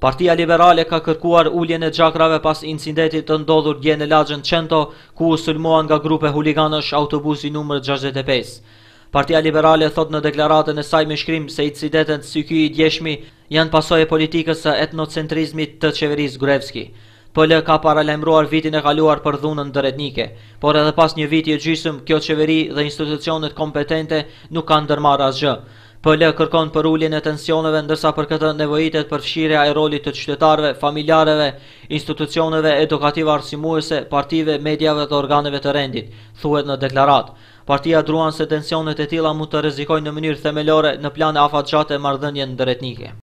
Partia Liberale ka kërkuar ulljen e gjakrave pas incidentit të ndodhur dje në lagjën qento, ku u sulmoan nga grupe huliganësh autobusi numër 65. Partia Liberale thot në deklaratën e saj me shkrim se incidentet si kjoj i djeshmi janë pasoj e politikës e etnocentrizmit të qeveris Gurevski. Pëllë ka paralemruar vitin e galuar për dhunën dëretnike, por edhe pas një vit i gjysëm, kjo qeveri dhe institucionet kompetente nuk kanë dërmar asgjë. PL kërkon për ullin e tensioneve, ndërsa për këtë nevojitet përfshirja e rolit të qytetarëve, familjareve, institucioneve edukative arsimuese, partive, medjave dhe organeve të rendit, thuhet në deklarat. Partia druan se tensionet e tila mund të rezikojnë në mënyrë themelore në plan e afatgjate e mardhënjen dretnike.